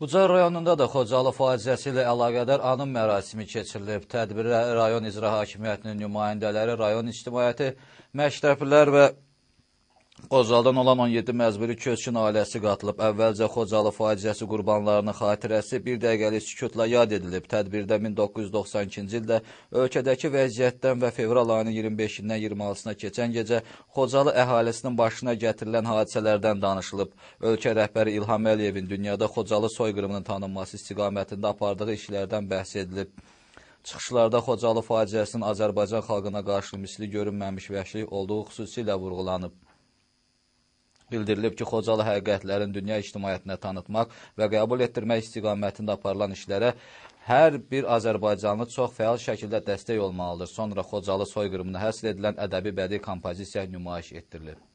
Ucar rayonunda da Xocalı faciəsi ilə əlaqədar anım mərasimi keçirilib. Tədbirə rayon icra hakimiyyətinin nümayəndələri, rayon ictimaiyyəti, məşrəflər və Xocalıdan olan 17 məzburi köçkün ailəsi qatılıb. Əvvəlcə Xocalı faciəsi qurbanlarının xatirəsi bir dəqiqəlik sükutla yad edilib. Tədbirdə 1992-ci ildə ölkədəki vəziyyətdən və fevral ayının 25-dən 26-sına keçən gecə Xocalı əhalisinin başına gətirilən hadisələrdən danışılıb. Ölkə rəhbəri İlham Əliyevin dünyada Xocalı soyqırımının tanınması istiqamətində apardığı işlərdən bəhs edilib. Çıxışlarda Xocalı faciəsinin Azərbaycan xalqına qarşı misli görünməmiş vəhşilik olduğu xüsusilə vurğulanıb. Bildirilib ki, Xocalı həqiqətlərin dünya ictimaiyyətinə tanıtmaq və qəbul etdirmək istiqamətində aparılan işlərə hər bir Azərbaycanlı çox fəal şəkildə dəstək olmalıdır. Sonra Xocalı soyqırımına həsr edilən ədəbi bədii kompozisiya nümayiş etdirilib.